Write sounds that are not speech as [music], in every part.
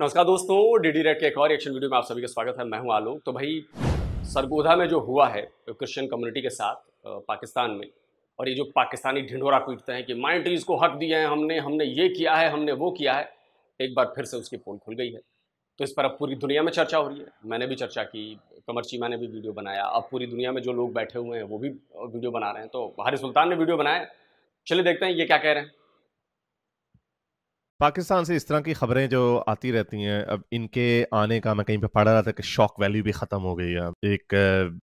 नमस्कार दोस्तों DD red के एक और एक्शन वीडियो में आप सभी का स्वागत है मैं हूं आलोक तो भाई सरगोधा में जो हुआ है क्रिश्चियन कम्युनिटी के साथ पाकिस्तान में और ये जो पाकिस्तानी ढिंढोरा पीटते हैं कि माइनॉरिटीज़ तो को हक दिए हैं हमने हमने ये किया है हमने वो किया है एक बार फिर से उसकी पोल खुल गई है तो इस पर अब पूरी दुनिया में चर्चा हो रही है मैंने भी चर्चा की कमरची मैंने भी वीडियो बनाया अब पूरी दुनिया में जो लोग बैठे हुए हैं वो भी वीडियो बना रहे हैं तो हारी सुल्तान ने वीडियो बनाया चलिए देखते हैं ये क्या कह रहे हैं पाकिस्तान से इस तरह की खबरें जो आती रहती हैं अब इनके आने का मैं कहीं पे पढ़ रहा था कि शॉक वैल्यू भी खत्म हो गई है एक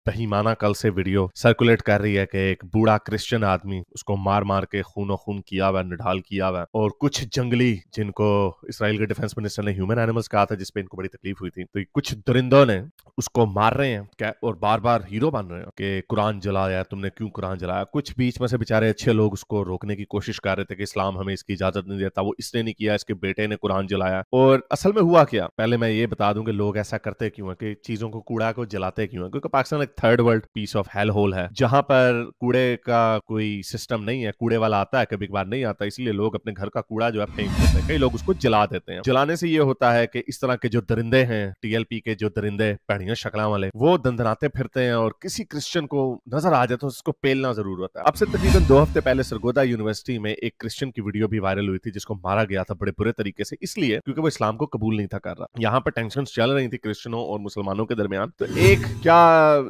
बहीमाना कल से वीडियो सर्कुलेट कर रही है कि एक बूढ़ा क्रिश्चियन आदमी उसको मार मार के खून खून किया हुआ निढाल किया हुआ और कुछ जंगली जिनको इसराइल के डिफेंस मिनिस्टर ने ह्यूमन एनिमल्स कहा था जिसपे इनको बड़ी तकलीफ हुई थी तो कुछ दरिंदों ने उसको मार रहे हैं क्या और बार बार हीरो बन रहे हैं कि कुरान जलाया तुमने क्यों कुरान जलाया कुछ बीच में से बेचारे अच्छे लोग उसको रोकने की कोशिश कर रहे थे कि इस्लाम हमें इसकी इजाजत नहीं देता वो इसने नहीं किया किया इसके बेटे ने कुरान जलाया और असल में हुआ क्या पहले मैं ये बता दूं कि लोग ऐसा करते क्यों है कि चीजों को कूड़ा को जलाते क्यों है क्योंकि पाकिस्तान एक third world piece of hell hole है जहां पर कूड़े का कोई सिस्टम नहीं है कूड़े वाला आता है कभी बार नहीं आता इसलिए लोग अपने घर का कूड़ा जो है फेंक देते हैं कई लोग उसको जला देते हैं जलाने से ये होता है कि इस तरह के जो दरिंदे हैं टीएलपी के जो दरिंदे पहड़िया शक्ला वाले वो दंदनाते फिरते हैं और किसी क्रिश्चियन को नजर आ जाए तो उसको पेलना जरूर होता है अब से तकरीबन दो हफ्ते पहले सरगोदा यूनिवर्सिटी में एक क्रिश्चियन की वीडियो भी वायरल हुई थी जिसको मारा गया था था बड़े बुरे तरीके से इसलिए क्योंकि वो इस्लाम को कबूल नहीं था कर रहा यहाँ पर टेंशन चल रही थी क्रिश्चनों और मुसलमानों के दरमियान तो एक क्या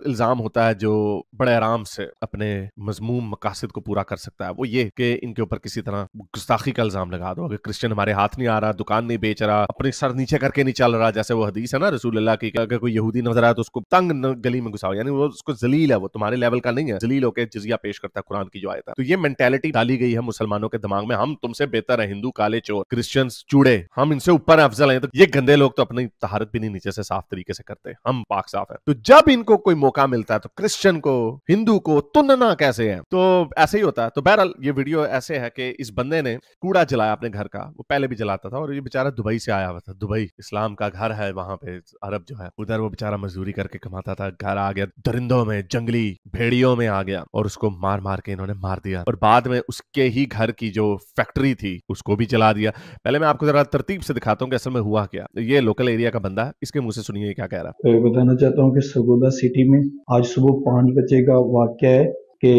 इल्जाम होता है जो बड़े आराम से अपने मजमूम मकासद को पूरा कर सकता है वो ये कि इनके ऊपर किसी तरह गुस्ताखी का इल्जाम लगा दो अगर क्रिश्चियन हमारे हाथ नहीं आ रहा दुकान नहीं बेच रहा अपने सर नीचे करके नहीं चल रहा जैसे वो हदीस है ना रसूल की अगर कोई यहूदी नजर आया तो उसको तंग गली में घुसाओ यानी वो उसको जलील है वो तुम्हारे लेवल का नहीं है जलील होकर जजिया पेश करता है कुरान की जो आयता तो ये मेंटेलिटी डाली गई है मुसलमानों के दिमाग में हम तुमसे बेहतर है हिंदू काले चोर क्रिश्चियंस जुड़े हम इनसे ऊपर अफजल हैं तो ये गंदे लोग तो अपनी तहारत भी नहीं नीचे से साफ तरीके से करते हम पाक साफ है तो जब इनको कोई मौका मिलता है तो क्रिश्चियन को हिंदू को तुनना कैसे है तो ऐसे ही होता है तो बहरहाल ये वीडियो ऐसे है कि इस बंदे ने कूड़ा जलाया अपने घर का वो पहले भी जलाता था और ये बेचारा दुबई से आया हुआ था दुबई इस्लाम का घर है वहां पे अरब जो है उधर वो बेचारा मजदूरी करके कमाता था घर आ गया दरिंदों में जंगली भेड़ियों में आ गया और उसको मार मार के इन्होंने मार दिया और बाद में उसके ही घर की जो फैक्ट्री थी उसको भी जला दिया पहले मैं आपको जरा तरतीब से दिखाता हूँ कि असल में हुआ क्या ये लोकल एरिया का बंदा इसके मुंह से सुनिए क्या कह रहा है तो बताना चाहता हूँ कि सगोदा सिटी में आज सुबह पाँच बजे का वाक्य है कि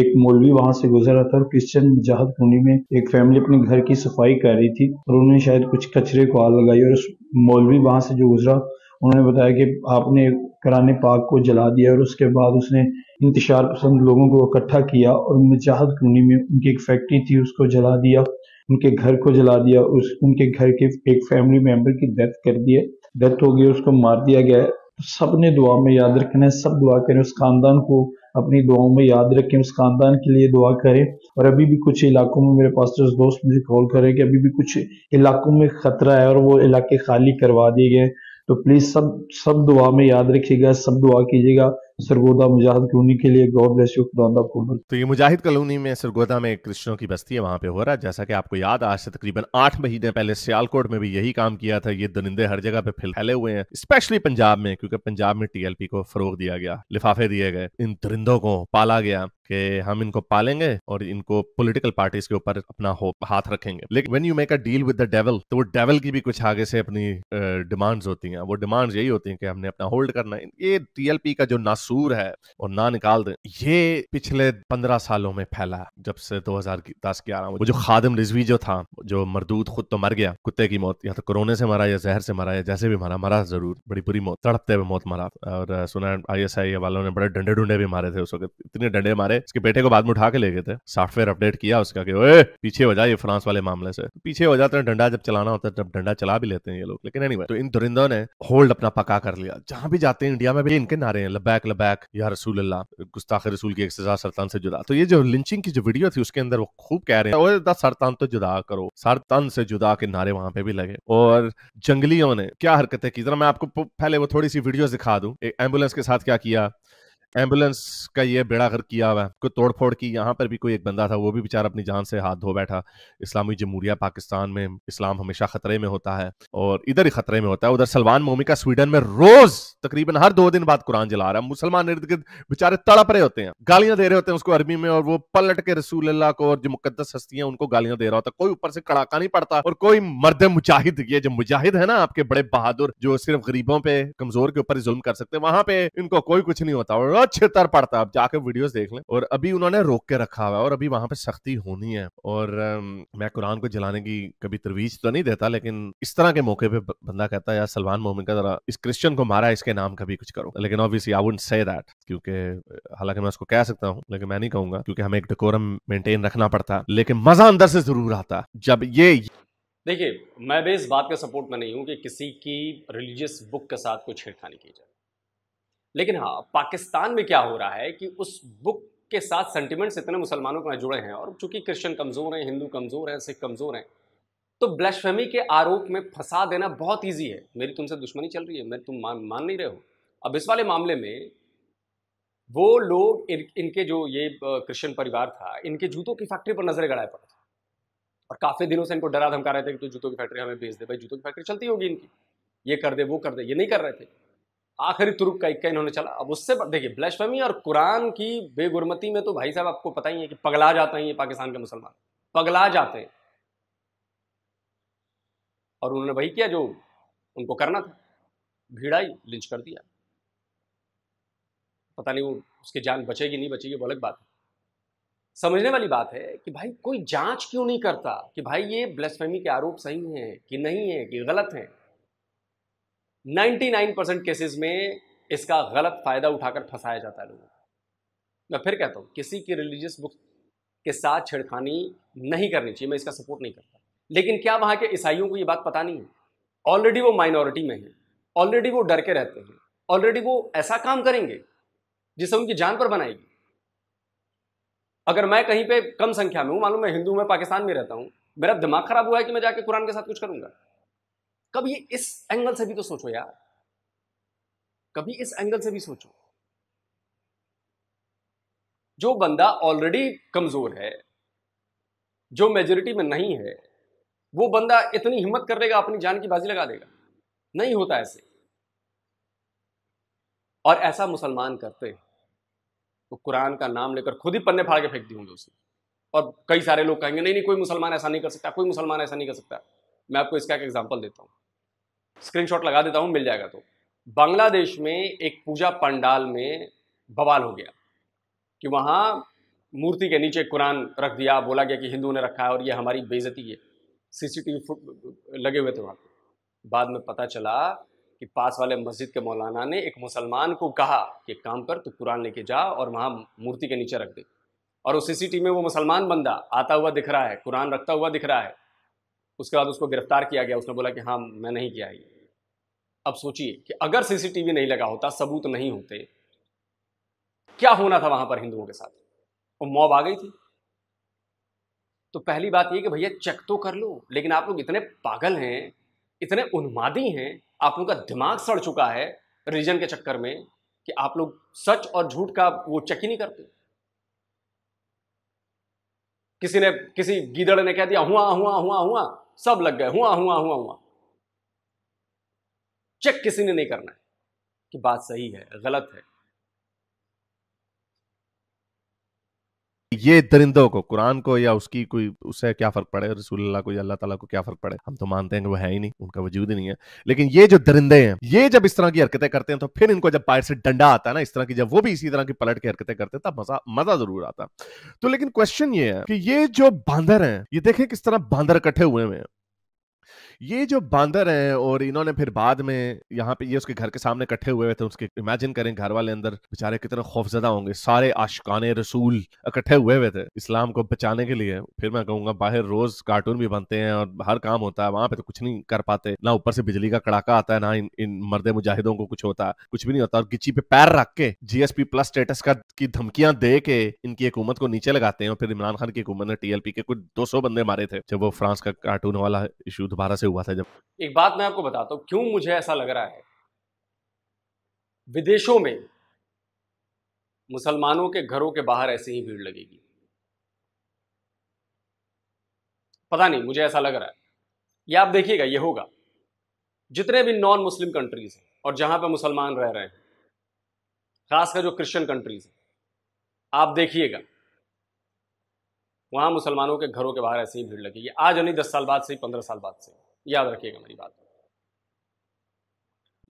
एक मौलवी वहां से गुजर रहा था और क्रिश्चियन मुजाहद कॉलोनी में एक फैमिली अपने घर की सफाई कर रही थी और उन्होंने शायद कुछ कचरे को आग लगाई और उस मौलवी वहां से जो गुजरा उन्होंने बताया कि आपने कराने पाक को जला दिया और उसके बाद उसने इंतजार पसंद लोगों को इकट्ठा किया और मुजाहद कुनी में उनकी एक फैक्ट्री थी उसको जला दिया उनके घर को जला दिया उस उनके घर के एक फैमिली मेंबर की डेथ कर दी है डेथ हो गई उसको मार दिया गया है तो सब ने दुआ में याद रखना है सब दुआ करें उस खानदान को अपनी दुआओं में याद रखें उस खानदान के लिए दुआ करें और अभी भी कुछ इलाकों में मेरे जो दोस्त मुझे कॉल करें कि अभी भी कुछ इलाकों में खतरा है और वो इलाके खाली करवा दिए गए तो प्लीज़ सब सब दुआ में याद रखिएगा सब दुआ कीजिएगा सरगोदा मुजाहिद कलोनी के लिए गॉड ब्लेस यू खुदा तो ये मुजाहिद कलोनी में सरगोदा में क्रिश्चनों की बस्ती है वहाँ पे हो रहा है जैसा कि आपको याद आज से तकरीबन आठ महीने पहले सियालकोट में भी यही काम किया था ये दरिंदे हर जगह पे फैले हुए हैं स्पेशली पंजाब में क्योंकि पंजाब में टीएलपी को फरोग दिया गया लिफाफे दिए गए इन दरिंदों को पाला गया कि हम इनको पालेंगे और इनको पॉलिटिकल पार्टीज के ऊपर अपना हाथ रखेंगे लेकिन when you make a deal with the devil तो वो डेवल की भी कुछ आगे से अपनी डिमांड्स होती हैं वो डिमांड्स यही होती हैं कि हमने अपना होल्ड करना है ये टीएलपी का जो नासूर है और ना निकाल दें ये पिछले पंद्रह सालों में फैला जब से दो हजार दस ग्यारह वो जो खादम रिजवी जो था जो मरदूद खुद तो मर गया कुत्ते की मौत या तो कोरोना से मरा या जहर से मरा या जैसे भी मरा मरा जरूर बड़ी बुरी मौत तड़पते हुए मौत मरा और सुना आई वालों ने बड़े डंडे डंडे भी मारे थे उस वक्त इतने डंडे मारे पड़े इसके बेटे को बाद में उठा के ले गए थे सॉफ्टवेयर अपडेट किया उसका कि ओए पीछे हो जाए फ्रांस वाले मामले से पीछे हो जाते हैं डंडा जब चलाना होता है तब डंडा चला भी लेते हैं ये लोग लेकिन एनीवे anyway, तो इन दुरिंदों ने होल्ड अपना पका कर लिया जहां भी जाते हैं इंडिया में भी इनके नारे हैं लबैक लबैक या रसूल अल्लाह गुस्ताख रसूल की एक सरतान से जुदा तो ये जो लिंचिंग की जो वीडियो थी उसके अंदर वो खूब कह रहे हैं सरतान तो जुदा करो सरतान से जुदा के नारे वहां पे भी लगे और जंगलियों ने क्या हरकतें की जरा मैं आपको पहले वो थोड़ी सी वीडियो दिखा दूं एक एम्बुलेंस के साथ क्या किया एम्बुलेंस का ये बेड़ा घर किया हुआ है कोई तोड़ फोड़ की यहाँ पर भी कोई एक बंदा था वो भी बेचारा अपनी जान से हाथ धो बैठा इस्लामी जमहूरिया पाकिस्तान में इस्लाम हमेशा खतरे में होता है और इधर ही खतरे में होता है उधर सलमान मोमिका स्वीडन में रोज तकरीबन हर दो दिन बाद कुरान जला रहा है मुसलमान इर्द गिर्द बेचारे तड़प रहे होते हैं गालियां दे रहे होते हैं उसको अरबी में और वो पलट के रसूल अल्लाह को और जो मुकदस हस्ती है उनको गालियां दे रहा होता कोई ऊपर से कड़ाका नहीं पड़ता और कोई मर्द मुजाहिद ये जो मुजाहिद है ना आपके बड़े बहादुर जो सिर्फ गरीबों पे कमजोर के ऊपर जुल्म कर सकते वहां पे इनको कोई कुछ नहीं होता और पूरा छितर पड़ता है जाके वीडियोस देख लें और अभी उन्होंने रोक के रखा हुआ है और अभी वहां पे सख्ती होनी है और मैं कुरान को जलाने की कभी तरवीज तो नहीं देता लेकिन इस तरह के मौके पे बंदा कहता है यार सलमान मोहम्मद का जरा इस क्रिश्चियन को मारा इसके नाम का भी कुछ करो लेकिन obviously I would say that क्योंकि हालांकि मैं उसको कह सकता हूँ लेकिन मैं नहीं कहूंगा क्योंकि हमें एक डेकोरम मेंटेन रखना पड़ता है लेकिन मजा अंदर से जरूर आता है जब ये देखिए मैं भी इस बात का सपोर्ट में नहीं हूँ कि किसी की रिलीजियस बुक के साथ कोई छेड़खानी की जाए लेकिन हाँ पाकिस्तान में क्या हो रहा है कि उस बुक के साथ सेंटिमेंट्स इतने मुसलमानों के जुड़े हैं और चूंकि क्रिश्चियन कमज़ोर हैं हिंदू कमज़ोर हैं सिख कमज़ोर हैं तो ब्लैशफेमी के आरोप में फंसा देना बहुत ईजी है मेरी तुमसे दुश्मनी चल रही है मेरे तुम मान मान नहीं रहे हो अब इस वाले मामले में वो लोग इन, इनके जो ये क्रिश्चियन परिवार था इनके जूतों की फैक्ट्री पर नजरें गड़ाए पड़ा था और काफ़ी दिनों से इनको डरा धमका रहे थे कि तू तो जूतों की फैक्ट्री हमें भेज दे भाई जूतों की फैक्ट्री चलती होगी इनकी ये कर दे वो कर दे ये नहीं कर रहे थे आखिरी तुर्क का इक्का इन्होंने चला अब उससे देखिए ब्लैशमी और कुरान की बेगुरमती में तो भाई साहब आपको पता ही है कि पगला जाते हैं ये पाकिस्तान के मुसलमान पगला जाते हैं और उन्होंने वही किया जो उनको करना था भीड़ाई लिंच कर दिया पता नहीं वो उसकी जान बचेगी नहीं बचेगी वो अलग बात है समझने वाली बात है कि भाई कोई जांच क्यों नहीं करता कि भाई ये ब्लैसफेमी के आरोप सही हैं कि नहीं है कि गलत हैं 99% केसेस में इसका गलत फ़ायदा उठाकर फंसाया जाता है लोगों मैं फिर कहता हूँ किसी की रिलीजियस बुक के साथ छेड़खानी नहीं करनी चाहिए मैं इसका सपोर्ट नहीं करता लेकिन क्या वहाँ के ईसाइयों को ये बात पता नहीं है ऑलरेडी वो माइनॉरिटी में है ऑलरेडी वो डर के रहते हैं ऑलरेडी वो ऐसा काम करेंगे जिसे उनकी जान पर बनाएगी अगर मैं कहीं पे कम संख्या में हूँ मालूम मैं हिंदू में पाकिस्तान में रहता हूँ मेरा दिमाग खराब हुआ है कि मैं जाके कुरान के साथ कुछ करूँगा कभी इस एंगल से भी तो सोचो यार कभी इस एंगल से भी सोचो जो बंदा ऑलरेडी कमजोर है जो मेजोरिटी में नहीं है वो बंदा इतनी हिम्मत कर लेगा अपनी जान की बाजी लगा देगा नहीं होता ऐसे और ऐसा मुसलमान करते तो कुरान का नाम लेकर खुद ही पन्ने फाड़ के फेंक दी होंगे उसे और कई सारे लोग कहेंगे नहीं नहीं कोई मुसलमान ऐसा नहीं कर सकता कोई मुसलमान ऐसा नहीं कर सकता मैं आपको इसका एक एग्जाम्पल देता हूं स्क्रीनशॉट लगा देता हूँ मिल जाएगा तो बांग्लादेश में एक पूजा पंडाल में बवाल हो गया कि वहाँ मूर्ति के नीचे कुरान रख दिया बोला गया कि हिंदू ने रखा है और ये हमारी बेज़ती है सीसीटीवी लगे हुए थे वहाँ बाद में पता चला कि पास वाले मस्जिद के मौलाना ने एक मुसलमान को कहा कि काम कर तू कुरान लेके जा और वहाँ मूर्ति के नीचे रख दे और उस सीसीटीवी में वो मुसलमान बंदा आता हुआ दिख रहा है कुरान रखता हुआ दिख रहा है उसके बाद उसको गिरफ्तार किया गया उसने बोला कि हाँ मैं नहीं किया ये अब सोचिए कि अगर सीसीटीवी नहीं लगा होता सबूत नहीं होते क्या होना था वहां पर हिंदुओं के साथ वो मौब आ गई थी तो पहली बात ये कि भैया चेक तो कर लो लेकिन आप लोग इतने पागल हैं इतने उन्मादी हैं आप लोगों का दिमाग सड़ चुका है रिलीजन के चक्कर में कि आप लोग सच और झूठ का वो चेक ही नहीं करते किसी ने किसी गीदड़ ने कह दिया हुआ हुआ हुआ हुआ सब लग गए हुआ हुआ हुआ हुआ चेक किसी ने नहीं करना है कि बात सही है गलत है ये दरिंदों को कुरान को या उसकी कोई उससे क्या फर्क पड़े रसूलुल्लाह को या अल्लाह ताला को क्या फर्क पड़े हम तो मानते हैं कि वो है ही नहीं उनका वजूद ही नहीं है लेकिन ये जो दरिंदे हैं ये जब इस तरह की हरकतें करते हैं तो फिर इनको जब पैर से डंडा आता है ना इस तरह की जब वो भी इसी तरह की पलट के हरकतें करते हैं तब मजा मजा जरूर आता तो लेकिन क्वेश्चन ये है कि ये जो बांदर है ये देखें किस तरह बांदर इकट्ठे हुए हुए हैं ये जो बांदर हैं और इन्होंने फिर बाद में यहाँ पे ये उसके घर के सामने इकट्ठे हुए थे उसके इमेजिन करें घर वाले अंदर बेचारे कितने खौफजदा होंगे सारे आशकान रसूल इकट्ठे हुए हुए थे इस्लाम को बचाने के लिए फिर मैं कहूंगा बाहर रोज कार्टून भी बनते हैं और हर काम होता है वहां पे तो कुछ नहीं कर पाते ना ऊपर से बिजली का कड़ाका आता है ना इन, इन मर्द मुजाहिदों को कुछ होता है कुछ भी नहीं होता और गिची पे पैर रख के जीएसपी प्लस स्टेटस का की धमकियां दे के इनकी हुकूमत को नीचे लगाते हैं और फिर इमरान खान की हुकूमत ने टीएलपी के कुछ दो बंदे मारे थे जब वो फ्रांस का कार्टून वाला इशू दोबारा से से हुआ था जब एक बात मैं आपको बताता हूँ क्यों मुझे ऐसा लग रहा है विदेशों में मुसलमानों के घरों के बाहर ऐसी ही भीड़ लगेगी पता नहीं मुझे ऐसा लग रहा है ये आप देखिएगा ये होगा जितने भी नॉन मुस्लिम कंट्रीज हैं और जहां पे मुसलमान रह रहे हैं खासकर जो क्रिश्चियन कंट्रीज हैं आप देखिएगा वहां मुसलमानों के घरों के बाहर ऐसी ही भीड़ लगेगी आज नहीं दस साल बाद से पंद्रह साल बाद से याद रखिएगा मेरी बात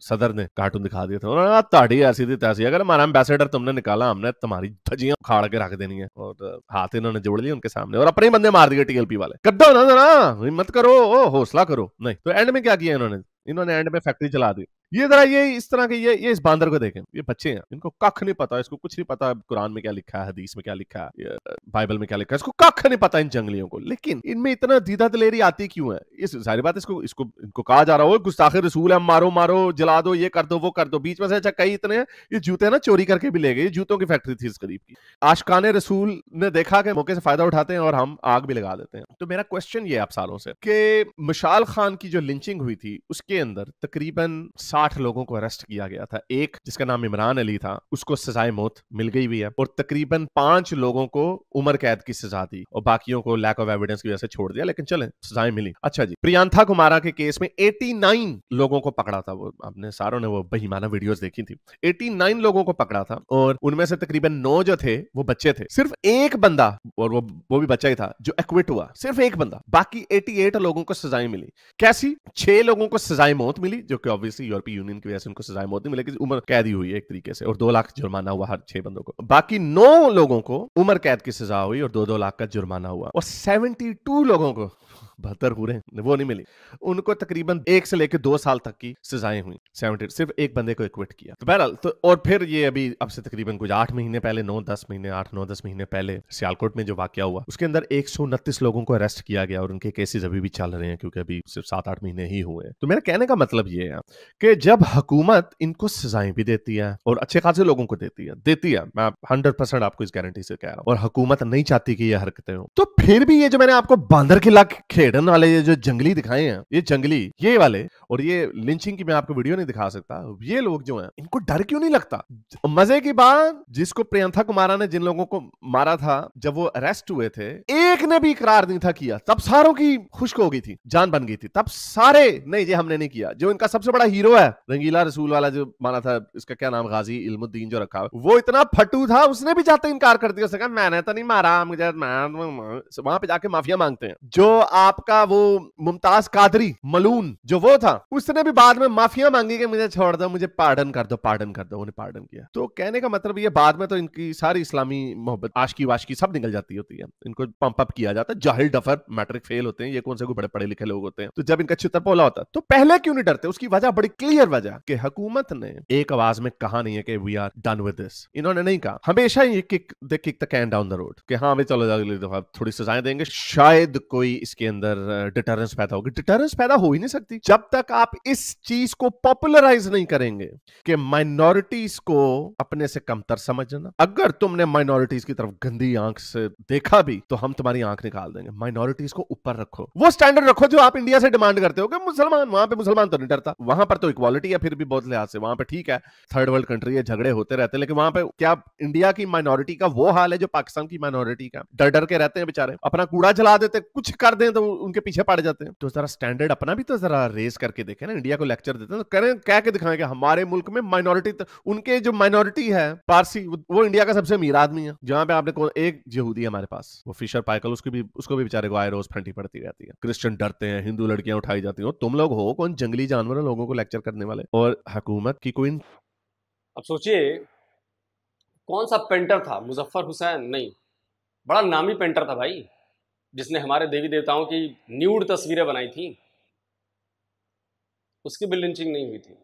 सदर ने कार्टून दिखा दिया था उन्होंने ताड़ी ऐसी थी तैसी अगर हमारा एम्बेसडर तुमने निकाला हमने तुम्हारी भजियां उखाड़ के रख देनी है और हाथ इन्होंने जोड़ लिए उनके सामने और अपने बंदे मार दिए टीएलपी वाले कड्डो ना ना हिम्मत करो हौसला करो नहीं तो एंड में क्या किया इन्होंने इन्होंने एंड में फैक्ट्री चला दी ये जरा ये इस तरह के ये ये इस बांदर को देखें ये बच्चे हैं इनको कख नहीं पता इसको कुछ नहीं पता कुरान में क्या लिखा है हदीस में क्या लिखा है बाइबल में क्या लिखा है इसको कख नहीं पता इन जंगलियों को लेकिन इनमें इतना दीदा दलेरी आती क्यों है इस सारी बात इसको इसको इनको कहा जा रहा हो गुस्ताखे रसूल है मारो मारो जला दो ये कर दो वो कर दो बीच में से अच्छा कई इतने ये जूते ना चोरी करके भी ले गए जूतों की फैक्ट्री थी इस करीब की आशकान रसूल ने देखा कि मौके से फायदा उठाते हैं और हम आग भी लगा देते हैं तो मेरा क्वेश्चन ये आप सालों से कि मशाल खान की जो लिंचिंग हुई थी उसके के अंदर तकरीबन साठ लोगों को अरेस्ट किया गया था एक जिसका नाम इमरान अली था उसको सजाए मौत मिल गई हुई है और तकरीबन पांच लोगों को उम्र कैद की सजा दी और बाकियों को लैक ऑफ एविडेंस की वजह से छोड़ दिया लेकिन चले सजाएं मिली अच्छा जी प्रियंथा कुमारा के केस में एटी नाइन लोगों को पकड़ा था वो आपने सारों ने वो बहिमाना वीडियो देखी थी एटी नाइन लोगों को पकड़ा था और उनमें से तकरीबन नौ जो थे वो बच्चे थे सिर्फ एक बंदा और वो वो भी बच्चा ही था जो एक्विट हुआ सिर्फ एक बंदा बाकी 88 लोगों को सजाएं मिली कैसी छह लोगों को सजाएं सजाए मौत मिली जो कि ऑब्वियसली यूरोपीय यूनियन की वजह से उनको सजाए मौत नहीं मिली उम्र कैद हुई एक तरीके से और दो लाख जुर्माना हुआ हर छह बंदों को बाकी नौ लोगों को उम्र कैद की सजा हुई और दो दो लाख का जुर्माना हुआ और सेवेंटी टू लोगों को [laughs] बदतर हो रहे हैं वो नहीं मिली उनको तकरीबन एक से लेकर दो साल तक की सजाएं हुई सेवेंटी सिर्फ एक बंदे को इक्विट किया तो बहरहाल तो और फिर ये अभी अब से तकरीबन कुछ आठ महीने पहले नौ दस महीने आठ नौ दस महीने पहले सियालकोट में जो वाक्य हुआ उसके अंदर एक लोगों को अरेस्ट किया गया और उनके केसेज अभी भी चल रहे हैं क्योंकि अभी सिर्फ सात आठ महीने ही हुए तो मेरा कहने का मतलब ये है कि जब हकूमत इनको सजाएं भी देती है और अच्छे खासे लोगों को देती है देती है मैं हंड्रेड परसेंट आपको इस गारंटी से कह रहा हूं और हकूमत नहीं चाहती कि ये हरकतें हो तो फिर भी ये जो मैंने आपको बांदर किला खेड़न वाले ये जो जंगली दिखाए हैं ये जंगली ये वाले और ये लिंचिंग की मैं आपको वीडियो नहीं दिखा सकता ये लोग जो है इनको डर क्यों नहीं लगता मजे की बात जिसको प्रियंथा कुमारा ने जिन लोगों को मारा था जब वो अरेस्ट हुए थे एक ने भी इकरार नहीं था किया तब सारों की खुश्क हो गई थी जान बन गई थी तब सारे नहीं जी हमने ने नहीं किया जो इनका सबसे बड़ा हीरो है रंगीला रसूल वाला जो माना था इसका क्या नाम गाजी इल्मुद्दीन जो रखा वो इतना फटू था उसने भी जाते इनकार कर दिया उसने मैंने तो नहीं मारा वहां पे जाके माफिया मांगते हैं जो आपका वो मुमताज कादरी मलून जो वो था उसने भी बाद में माफिया मांगी कि मुझे छोड़ दो मुझे पार्डन कर दो पार्डन कर दो उन्हें पार्डन किया तो कहने का मतलब ये बाद में तो इनकी सारी इस्लामी मोहब्बत आशकी वाशकी सब निकल जाती होती है इनको पंप अप किया जाता है जाहिल डफर मैट्रिक फेल होते हैं ये कौन से बड़े पढ़े लिखे लोग होते हैं तो जब इनका छितर पोला होता तो पहले पहले क्यों नहीं डरते उसकी वजह बड़ी क्लियर वजह कि हकूमत ने एक आवाज में कहा नहीं है कि we are done with this इन्होंने नहीं कहा हमेशा ये kick the kick the can down the road कि हाँ भाई चलो अगली दफा थोड़ी सजाएं देंगे शायद कोई इसके अंदर डिटरेंस पैदा होगी डिटरेंस पैदा हो ही नहीं सकती जब तक आप इस चीज को पॉपुलराइज नहीं करेंगे कि माइनॉरिटीज को अपने से कमतर समझना अगर तुमने माइनॉरिटीज की तरफ गंदी आंख से देखा भी तो हम तुम्हारी आंख निकाल देंगे माइनॉरिटीज को ऊपर रखो वो स्टैंडर्ड रखो जो आप इंडिया से डिमांड करते हो कि मुसलमान वहां पे पे तो मुसलमान तो नहीं डरता वहां पर तो इक्वालिटी है फिर भी बहुत लिहाज से वहां पर ठीक है थर्ड वर्ल्ड कंट्री है झगड़े होते रहते हैं लेकिन वहां पर क्या इंडिया की माइनॉरिटी का वो हाल है जो पाकिस्तान की माइनॉरिटी का डर डर के रहते हैं बेचारे अपना कूड़ा जला देते कुछ कर दें तो उनके पीछे पड़ जाते हैं तो जरा स्टैंडर्ड अपना भी तो जरा रेस करके देखे ना इंडिया को लेक्चर देते हैं तो करें कह के दिखाएंगे हमारे मुल्क में माइनॉरिटी उनके जो माइनॉरिटी है पारसी वो इंडिया का सबसे अमीर आदमी है जहां पे आपने एक यहूदी हमारे पास वो फिशर पाइकल उसकी भी उसको भी बेचारे को आए रोज फंटी पड़ती रहती है क्रिश्चियन डरते हैं हिंदू लड़कियां उठाई जाती हैं तुम लोग हो को कौन जंगली जानवर है लोगों को लेक्चर करने वाले और हकूमत की कोई अब सोचिए कौन सा पेंटर था मुजफ्फर हुसैन नहीं बड़ा नामी पेंटर था भाई जिसने हमारे देवी देवताओं की न्यूड तस्वीरें बनाई थी उसकी भी लिंचिंग नहीं हुई थी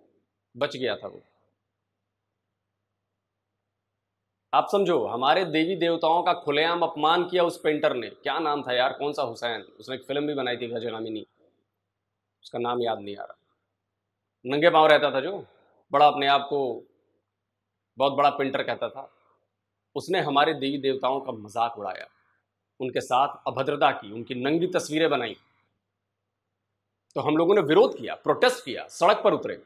बच गया था वो आप समझो हमारे देवी देवताओं का खुलेआम अपमान किया उस पेंटर ने क्या नाम था यार कौन सा हुसैन उसने एक फिल्म भी बनाई थी गजगामिनी उसका नाम याद नहीं आ रहा नंगे पाँव रहता था जो बड़ा अपने आप को बहुत बड़ा पेंटर कहता था उसने हमारे देवी देवताओं का मजाक उड़ाया उनके साथ अभद्रता की उनकी नंगी तस्वीरें बनाई तो हम लोगों ने विरोध किया प्रोटेस्ट किया सड़क पर उतरे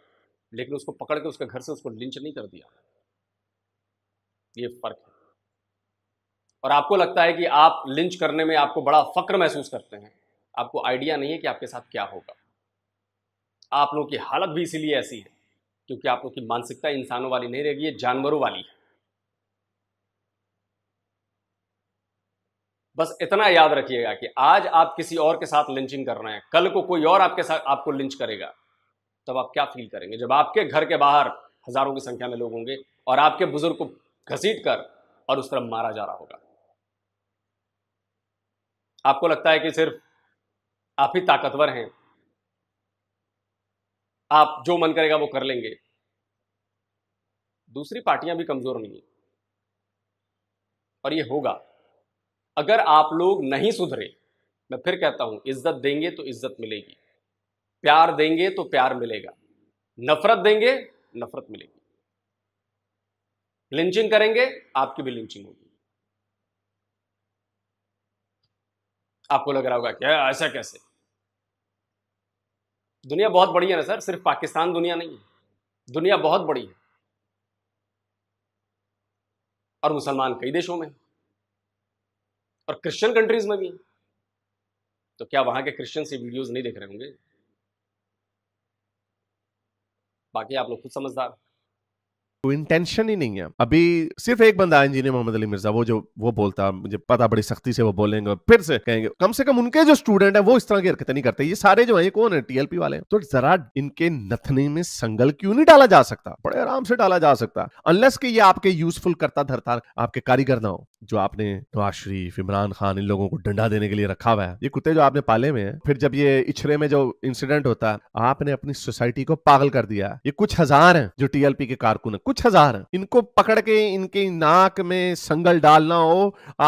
लेकिन उसको पकड़ के उसके घर से उसको लिंच नहीं कर दिया ये फर्क है और आपको लगता है कि आप लिंच करने में आपको बड़ा फक्र महसूस करते हैं आपको आइडिया नहीं है कि आपके साथ क्या होगा आप लोगों की हालत भी इसीलिए ऐसी है क्योंकि आप लोगों की मानसिकता इंसानों वाली नहीं रहेगी जानवरों वाली है बस इतना याद रखिएगा कि आज आप किसी और के साथ लिंचिंग कर रहे हैं कल को कोई और आपके साथ आपको लिंच करेगा तब आप क्या फील करेंगे जब आपके घर के बाहर हजारों की संख्या में लोग होंगे और आपके बुजुर्ग को घसीट कर और उस तरफ मारा जा रहा होगा आपको लगता है कि सिर्फ आप ही ताकतवर हैं आप जो मन करेगा वो कर लेंगे दूसरी पार्टियां भी कमजोर नहीं है और ये होगा अगर आप लोग नहीं सुधरे मैं फिर कहता हूं इज्जत देंगे तो इज्जत मिलेगी प्यार देंगे तो प्यार मिलेगा नफरत देंगे नफरत मिलेगी लिंचिंग करेंगे आपकी भी लिंचिंग होगी आपको लग रहा होगा क्या ऐसा कैसे दुनिया बहुत बड़ी है ना सर सिर्फ पाकिस्तान दुनिया नहीं है दुनिया बहुत बड़ी है और मुसलमान कई देशों में और क्रिश्चियन कंट्रीज में भी तो क्या वहां के क्रिश्चियन से वीडियोस नहीं देख रहे होंगे बाकी आप लोग खुद समझदार कोई इंटेंशन ही नहीं है अभी सिर्फ एक बंदा इंजीनियर मोहम्मद अली मिर्जा वो जो वो बोलता मुझे पता बड़ी सख्ती से वो बोलेंगे फिर से कहेंगे कम से कम उनके जो स्टूडेंट है वो इस तरह की हरकतें नहीं करते ये सारे जो है ये कौन है टीएलपी वाले तो जरा इनके नथने में संगल क्यों नहीं डाला जा सकता बड़े आराम से डाला जा सकता अनलेस कि ये आपके यूजफुल करता धरता आपके कारीगर ना हो जो आपने नवाज शरीफ इमरान खान इन लोगों को डंडा देने के लिए रखा हुआ है ये कुत्ते जो आपने पाले हुए हैं फिर जब ये इछरे में जो इंसिडेंट होता है आपने अपनी सोसाइटी को पागल कर दिया ये कुछ हजार हैं जो टीएलपी के कारकुन है कुछ हजार हैं इनको पकड़ के इनके नाक में संगल डालना हो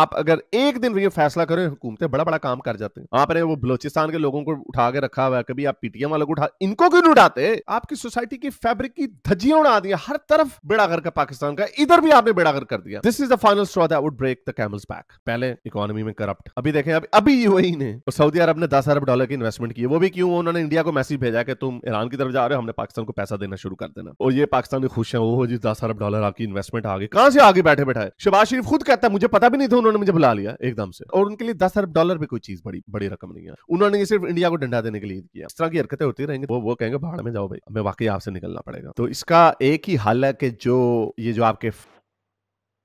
आप अगर एक दिन ये फैसला करें हुते बड़ा बड़ा काम कर जाते हैं आपने वो बलोचिस्तान के लोगों को उठा के रखा हुआ है कभी आप पीटीएम वालों को उठा इनको क्यों नहीं उठाते आपकी सोसाइटी की फैब्रिक की धज्जियां उड़ा दी हर तरफ घर का पाकिस्तान का इधर भी आपने घर कर दिया this is the final straw that would break break the camel's back पहले इकोनॉमी में करप्ट अभी देखें अभी अभी यूएई ने और तो सऊदी अरब ने दस अरब डॉलर की इन्वेस्टमेंट की वो भी क्यों उन्होंने इंडिया को मैसेज भेजा कि तुम ईरान की तरफ जा रहे हो हमने पाकिस्तान को पैसा देना शुरू कर देना और ये पाकिस्तान में खुश है वो जी दस अरब डॉलर आपकी इन्वेस्टमेंट आ गई कहां से आगे बैठे बैठा है शबाज शरीफ खुद कहता है मुझे पता भी नहीं था उन्होंने मुझे बुला लिया एकदम से और उनके लिए दस अरब डॉलर भी कोई चीज बड़ी बड़ी रकम नहीं है उन्होंने ये सिर्फ इंडिया को डंडा देने के लिए किया इस तरह की हरकतें होती रहेंगी वो वो कहेंगे बाहर में जाओ भाई हमें वाकई आपसे निकलना पड़ेगा तो इसका एक ही हल है कि जो ये जो आपके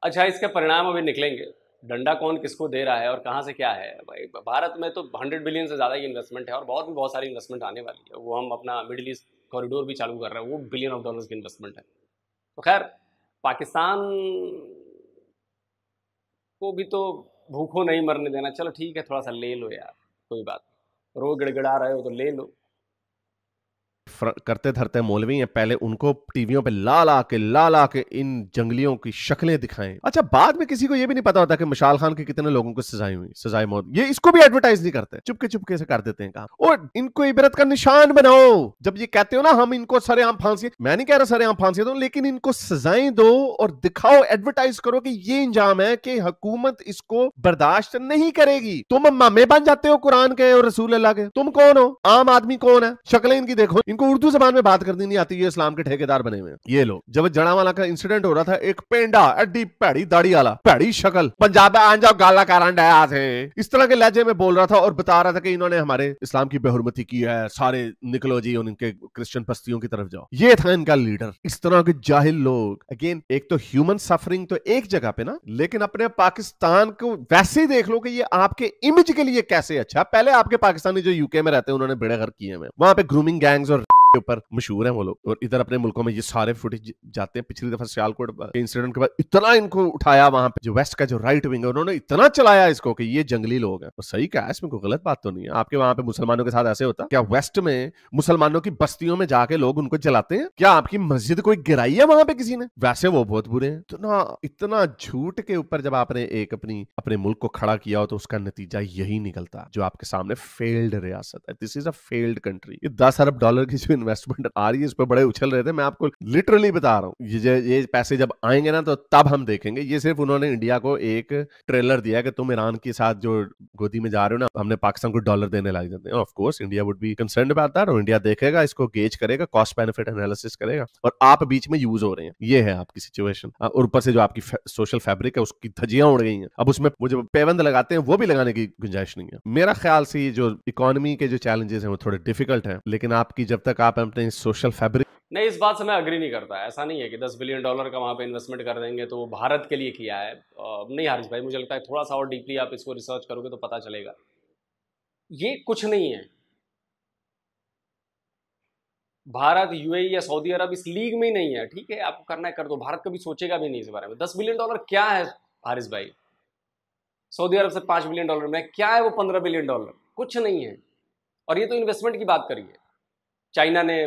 अच्छा इसके परिणाम अभी निकलेंगे डंडा कौन किसको दे रहा है और कहाँ से क्या है भाई भारत में तो हंड्रेड बिलियन से ज़्यादा की इन्वेस्टमेंट है और बहुत भी बहुत सारी इन्वेस्टमेंट आने वाली है वो हम अपना मिडिल ईस्ट कॉरिडोर भी चालू कर रहे हैं वो बिलियन ऑफ डॉलर्स की इन्वेस्टमेंट है तो खैर पाकिस्तान को भी तो भूखों नहीं मरने देना चलो ठीक है थोड़ा सा ले लो यार कोई बात रो गिड़गिड़ा रहे हो तो ले लो करते धरते मौलवी हैं पहले उनको टीवियों पे ला ला के ला ला के इन जंगलियों की शक्लें दिखाएं अच्छा बाद में किसी को ये भी नहीं पता होता कि मशाल खान के कितने लोगों को सजाई हुई सजाई मौत ये इसको भी एडवर्टाइज नहीं करते चुपके चुपके से कर देते हैं कहा और इनको इबरत का निशान बनाओ जब ये कहते हो ना हम इनको सरेआम फांसी मैं नहीं कह रहा आम फांसी दो लेकिन इनको सजाएं दो और दिखाओ एडवर्टाइज करो कि ये इंजाम है कि हुकूमत इसको बर्दाश्त नहीं करेगी तुम मामे बन जाते हो कुरान के और रसूल अल्लाह के तुम कौन हो आम आदमी कौन है शक्लें इनकी देखो इनको उर्दू जबान में बात करनी नहीं आती ये इस्लाम के ठेकेदार बने हुए ये लोग जब जड़ावाला का इंसिडेंट हो रहा था एक पेंडा अड्डी पैड़ी दाढ़ी वाला पैड़ी शक्ल पंजाब में आ जाओ गाला कारण आज है इस तरह के लहजे में बोल रहा था और बता रहा था कि इन्होंने हमारे इस्लाम की बेहरमती की है सारे निकलो जी और इनके क्रिश्चियन बस्तियों की तरफ जाओ ये था इनका लीडर इस तरह के जाहिल लोग अगेन एक तो ह्यूमन सफरिंग तो एक जगह पे ना लेकिन अपने पाकिस्तान को वैसे ही देख लो कि ये आपके इमेज के लिए कैसे अच्छा पहले आपके पाकिस्तानी जो यूके में रहते हैं उन्होंने बेड़े घर किए हैं वहां पे ग्रूमिंग गैंग्स और के ऊपर मशहूर है वो लोग और इधर अपने मुल्कों में ये सारे फुटेज जाते हैं पिछली दफा सियालकोट के इंसिडेंट के बाद इतना इनको उठाया वहां पे जो वेस्ट का जो राइट विंग है उन्होंने इतना चलाया इसको कि ये जंगली लोग हैं और सही कहा इसमें कोई गलत बात तो नहीं है आपके वहां पे मुसलमानों के साथ ऐसे होता क्या वेस्ट में मुसलमानों की बस्तियों में जाके लोग उनको जलाते हैं क्या आपकी मस्जिद कोई गिराई है वहां पे किसी ने वैसे वो बहुत बुरे हैं तो ना इतना झूठ के ऊपर जब आपने एक अपनी अपने मुल्क को खड़ा किया हो तो उसका नतीजा यही निकलता जो आपके सामने फेल्ड रियासत है this is a failed country ये दस अरब डॉलर की जो इन्वेस्टमेंट आ रही है इस पर बड़े उछल रहे थे मैं आपको लिटरली बता रहा हूँ ये ये पैसे जब आएंगे ना तो तब हम देखेंगे ये सिर्फ उन्होंने इंडिया को एक ट्रेलर दिया कि तुम ईरान के साथ जो गोदी में जा रहे हो ना हमने पाकिस्तान को डॉलर देने लग जाते हैं of course India would be concern about that और इंडिया देखेगा इसको गेज करेगा कॉस्ट बेनिफिट एनालिसिस करेगा और आप बीच में यूज हो रहे हैं ये है आपकी सिचुएशन और ऊपर से जो आपकी सोशल फैब्रिक है उसकी धजियां उड़ गई हैं अब उसमें वो जो पेबंद लगाते हैं वो भी लगाने की गुंजाइश नहीं है मेरा ख्याल से जो इकोनॉमी के जो चैलेंजेस हैं वो थोड़े डिफिकल्ट हैं लेकिन आपकी जब तक आप आप अपने सोशल फैब्रिक नहीं इस बात से मैं अग्री नहीं करता ऐसा नहीं है कि दस बिलियन डॉलर का वहाँ पे इन्वेस्टमेंट कर देंगे तो वो भारत के लिए किया है नहीं हारिश भाई मुझे लगता है थोड़ा सा और डीपली आप इसको रिसर्च करोगे तो पता चलेगा ये कुछ नहीं है भारत यूएई e या सऊदी अरब इस लीग में ही नहीं है ठीक है आपको करना है कर दो भारत कभी सोचेगा भी नहीं इस बारे में दस बिलियन डॉलर क्या है हारिस भाई सऊदी अरब से पांच बिलियन डॉलर में क्या है वो पंद्रह बिलियन डॉलर कुछ नहीं है और ये तो इन्वेस्टमेंट की बात करिए चाइना ने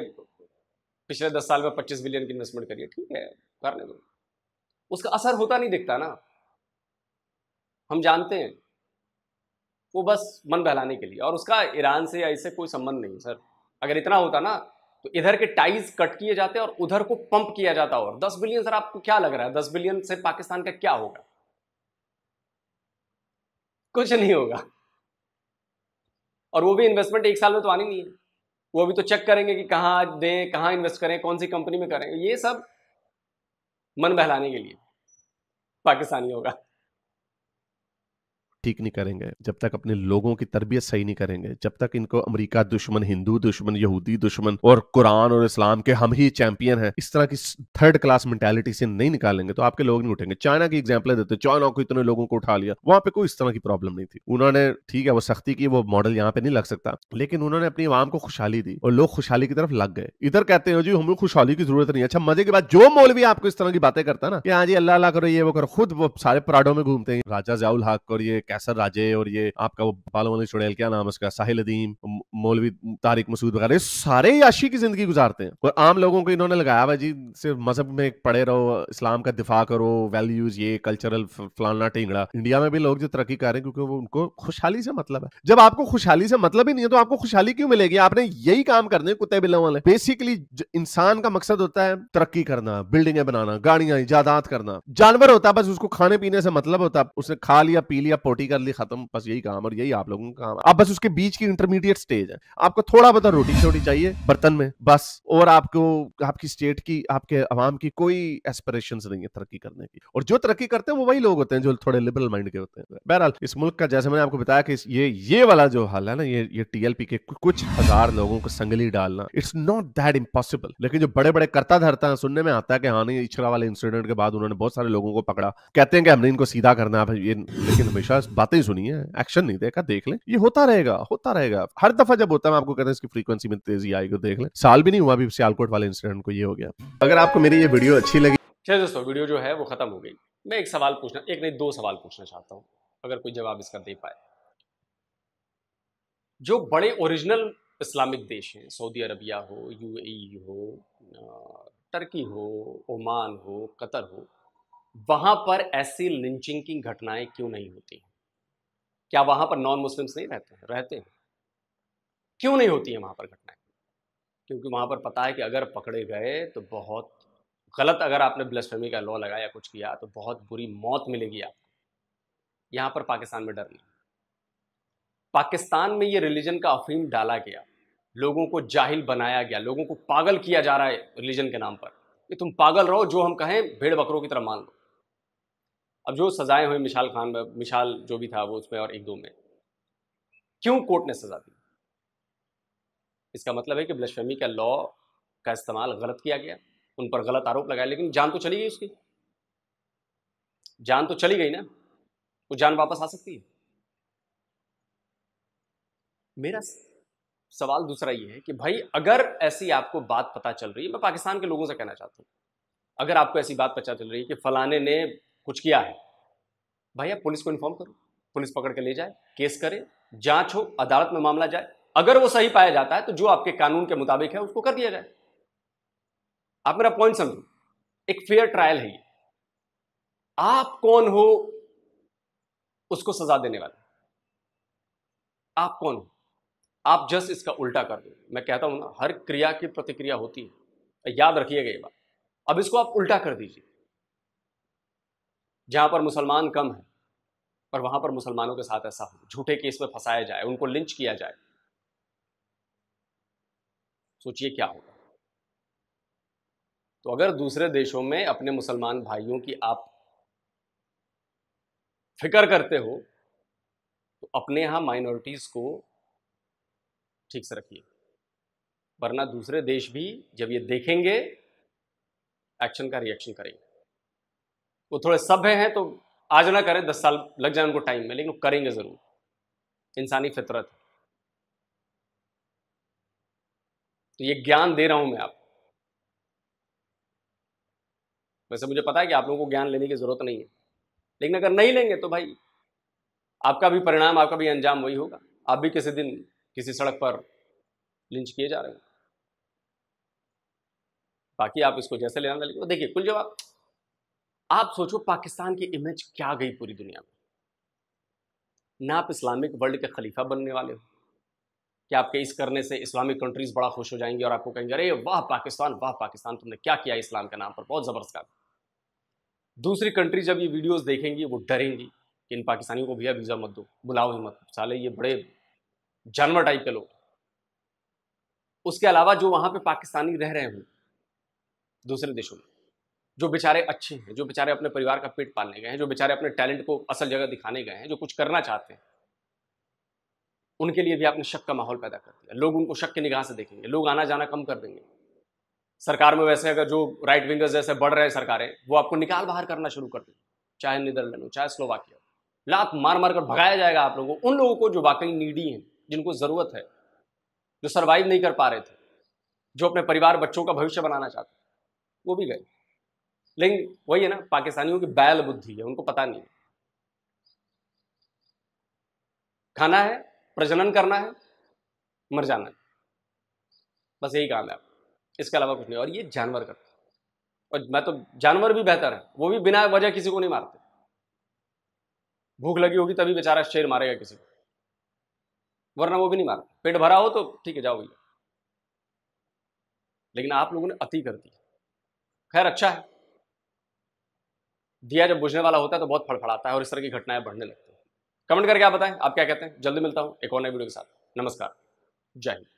पिछले दस साल में पच्चीस बिलियन की इन्वेस्टमेंट करी है ठीक है करने दो उसका असर होता नहीं दिखता ना हम जानते हैं वो बस मन बहलाने के लिए और उसका ईरान से या इससे कोई संबंध नहीं सर अगर इतना होता ना तो इधर के टाइज कट किए जाते और उधर को पंप किया जाता और दस बिलियन सर आपको क्या लग रहा है दस बिलियन से पाकिस्तान का क्या होगा कुछ नहीं होगा और वो भी इन्वेस्टमेंट एक साल में तो आनी नहीं है वो भी तो चेक करेंगे कि कहाँ दें कहाँ इन्वेस्ट करें कौन सी कंपनी में करें ये सब मन बहलाने के लिए पाकिस्तानी होगा ठीक नहीं करेंगे जब तक अपने लोगों की तरबियत सही नहीं करेंगे जब तक इनको अमरीका दुश्मन हिंदू दुश्मन यहूदी दुश्मन और कुरान और इस्लाम के हम ही चैंपियन हैं इस तरह की थर्ड क्लास मेंटेलिटी से नहीं निकालेंगे तो आपके लोग नहीं उठेंगे चाइना की एग्जाम्पल देते चाइना को इतने लोगों को उठा लिया वहां पर कोई इस तरह की प्रॉब्लम नहीं थी उन्होंने ठीक है वो सख्ती की वो मॉडल यहाँ पे नहीं लग सकता लेकिन उन्होंने अपनी आवाम को खुशहाली दी और लोग खुशहाली की तरफ लग गए इधर कहते हैं जी हमें खुशहाली की जरूरत नहीं अच्छा मजे के बाद जो मौलवी आपको इस तरह की बातें करता ना कि हाँ जी अल्लाह अल्लाह करो ये वो करो खुद वो सारे पराडों में घूमते हैं राजा जयाउल हक और ये कैसर राजे और ये आपका वो पालो मलिक चुड़ैल क्या नाम उसका साहिल अदीम मौलवी तारिक मसूद वगैरह ये सारे याशी की जिंदगी गुजारते हैं और आम लोगों को इन्होंने लगाया भाई जी सिर्फ मजहब में पड़े रहो इस्लाम का दिफा करो वैल्यूज ये कल्चरल फलाना टेंगड़ा इंडिया में भी लोग जो तरक्की कर रहे हैं क्योंकि वो उनको खुशहाली से मतलब है जब आपको खुशहाली से मतलब ही नहीं है तो आपको खुशहाली क्यों मिलेगी आपने यही काम करने कुत्ते बिल्लों वाले बेसिकली इंसान का मकसद होता है तरक्की करना बिल्डिंगे बनाना गाड़ियां जायदाद करना जानवर होता है बस उसको खाने पीने से मतलब होता है उसने खा लिया पी लिया रोटी कर ली खत्म बस यही काम और यही आप लोगों का काम आप बस उसके बीच की इंटरमीडिएट स्टेज है आपको थोड़ा बहुत रोटी छोटी चाहिए बर्तन में बस और आपको आपकी स्टेट की आपके आवाम की कोई एस्पिरेशन नहीं है तरक्की करने की और जो तरक्की करते हैं वो वही लोग होते हैं जो थोड़े लिबरल माइंड के होते हैं बहरहाल इस मुल्क का जैसे मैंने आपको बताया कि ये ये वाला जो हाल है ना ये ये टीएलपी के कुछ हजार लोगों को संगली डालना इट्स नॉट दैट इम्पॉसिबल लेकिन जो बड़े बड़े करता धरता है सुनने में आता है कि हाँ नहीं इछरा वाले इंसिडेंट के बाद उन्होंने बहुत सारे लोगों को पकड़ा कहते हैं कि हमने इनको सीधा करना है लेकिन हमेशा बस बातें सुनी है एक्शन नहीं देखा देख ले ये होता रहेगा होता रहेगा हर दफा जब होता है मैं आपको कहता हूँ इसकी फ्रीक्वेंसी में तेजी आएगी तो देख ले साल भी नहीं हुआ अभी सियालकोट वाले इंसिडेंट को ये हो गया अगर आपको मेरी ये वीडियो अच्छी लगी चलिए दोस्तों वीडियो जो है वो खत्म हो गई मैं एक सवाल पूछना एक नहीं दो सवाल पूछना चाहता हूँ अगर कोई जवाब इसका दे पाए जो बड़े ओरिजिनल इस्लामिक देश हैं सऊदी अरबिया हो यूएई e हो तुर्की हो ओमान हो कतर हो वहाँ पर ऐसी लिंचिंग की घटनाएं क्यों नहीं होती क्या वहाँ पर नॉन मुस्लिम्स नहीं रहते हैं रहते हैं क्यों नहीं होती है वहाँ पर घटनाएं क्योंकि वहाँ पर पता है कि अगर पकड़े गए तो बहुत गलत अगर आपने ब्लस्फेमी का लॉ लगाया कुछ किया तो बहुत बुरी मौत मिलेगी आपको यहाँ पर पाकिस्तान में डर नहीं पाकिस्तान में ये रिलीजन का अफीम डाला गया लोगों को जाहिल बनाया गया लोगों को पागल किया जा रहा है रिलीजन के नाम पर कि तुम पागल रहो जो हम कहें भेड़ बकरों की तरह मान लो अब जो सजाएं हुई मिशाल खान मिशाल जो भी था वो उसमें और एक दो में क्यों कोर्ट ने सजा दी इसका मतलब है कि ब्लशमी का लॉ का इस्तेमाल गलत किया गया उन पर गलत आरोप लगाया लेकिन जान तो चली गई उसकी जान तो चली गई ना वो जान वापस आ सकती है मेरा सवाल दूसरा ये है कि भाई अगर ऐसी आपको बात पता चल रही है मैं पाकिस्तान के लोगों से कहना चाहता हूँ अगर आपको ऐसी बात पता चल रही है कि फलाने ने कुछ किया है भाई आप पुलिस को इन्फॉर्म करो पुलिस पकड़ के ले जाए केस करे जांच हो अदालत में मामला जाए अगर वो सही पाया जाता है तो जो आपके कानून के मुताबिक है उसको कर दिया जाए आप मेरा पॉइंट समझो एक फेयर ट्रायल है ये आप कौन हो उसको सजा देने वाला आप कौन हो आप जस्ट इसका उल्टा कर दो मैं कहता हूं ना हर क्रिया की प्रतिक्रिया होती है याद रखिएगा ये बात अब इसको आप उल्टा कर दीजिए जहाँ पर मुसलमान कम है पर वहाँ पर मुसलमानों के साथ ऐसा हो झूठे केस में फंसाया जाए उनको लिंच किया जाए सोचिए क्या होगा तो अगर दूसरे देशों में अपने मुसलमान भाइयों की आप फिक्र करते हो तो अपने यहाँ माइनॉरिटीज़ को ठीक से रखिए वरना दूसरे देश भी जब ये देखेंगे एक्शन का रिएक्शन करेंगे वो थोड़े सभ्य हैं तो आज ना करें दस साल लग जाए उनको टाइम में लेकिन वो करेंगे ज़रूर इंसानी फितरत है तो ये ज्ञान दे रहा हूं मैं आपको वैसे मुझे पता है कि आप लोगों को ज्ञान लेने की ज़रूरत नहीं है लेकिन अगर नहीं लेंगे तो भाई आपका भी परिणाम आपका भी अंजाम वही होगा आप भी किसी दिन किसी सड़क पर लिंच किए जा रहे हैं बाकी आप इसको जैसे लेना देखिए कुल जवाब आप सोचो पाकिस्तान की इमेज क्या गई पूरी दुनिया में ना आप इस्लामिक वर्ल्ड के खलीफा बनने वाले हो कि आपके इस करने से इस्लामिक कंट्रीज बड़ा खुश हो जाएंगी और आपको कहेंगे अरे वाह पाकिस्तान वाह पाकिस्तान तुमने क्या किया इस्लाम के नाम पर बहुत ज़बरदस्त काम दूसरी कंट्री जब ये वीडियोस देखेंगी वो डरेंगी कि इन पाकिस्तानियों को भैया वीज़ा मत दो बुलाओ ही मत साले ये बड़े जानवर टाइप के लोग उसके अलावा जो वहाँ पे पाकिस्तानी रह रहे हैं दूसरे देशों में जो बेचारे अच्छे हैं जो बेचारे अपने परिवार का पेट पालने गए हैं जो बेचारे अपने टैलेंट को असल जगह दिखाने गए हैं जो कुछ करना चाहते हैं उनके लिए भी आपने शक का माहौल पैदा कर दिया लोग उनको शक की निगाह से देखेंगे लोग आना जाना कम कर देंगे सरकार में वैसे अगर जो राइट विंगर्स जैसे बढ़ रहे हैं सरकारें वो आपको निकाल बाहर करना शुरू कर देंगे चाहे नीदरलैंड हो चाहे स्लोवाकिया हो लात मार मार कर भगाया जाएगा आप लोगों को उन लोगों को जो वाकई नीडी हैं जिनको ज़रूरत है जो सर्वाइव नहीं कर पा रहे थे जो अपने परिवार बच्चों का भविष्य बनाना चाहते वो भी गए लेकिन वही है ना पाकिस्तानियों की बैल बुद्धि है उनको पता नहीं खाना है प्रजनन करना है मर जाना है बस यही काम है आप इसके अलावा कुछ नहीं और ये जानवर करते और मैं तो जानवर भी बेहतर है वो भी बिना वजह किसी को नहीं मारते भूख लगी होगी तभी बेचारा शेर मारेगा किसी को वरना वो भी नहीं मारता पेट भरा हो तो ठीक है जाओ भैया लेकिन आप लोगों ने अति कर दी खैर अच्छा है दिया जब बुझने वाला होता है तो बहुत फड़फड़ाता है और इस तरह की घटनाएं बढ़ने लगती हैं कमेंट करके आप बताएं आप क्या कहते हैं जल्दी मिलता हूँ एक और नए वीडियो के साथ नमस्कार जय हिंद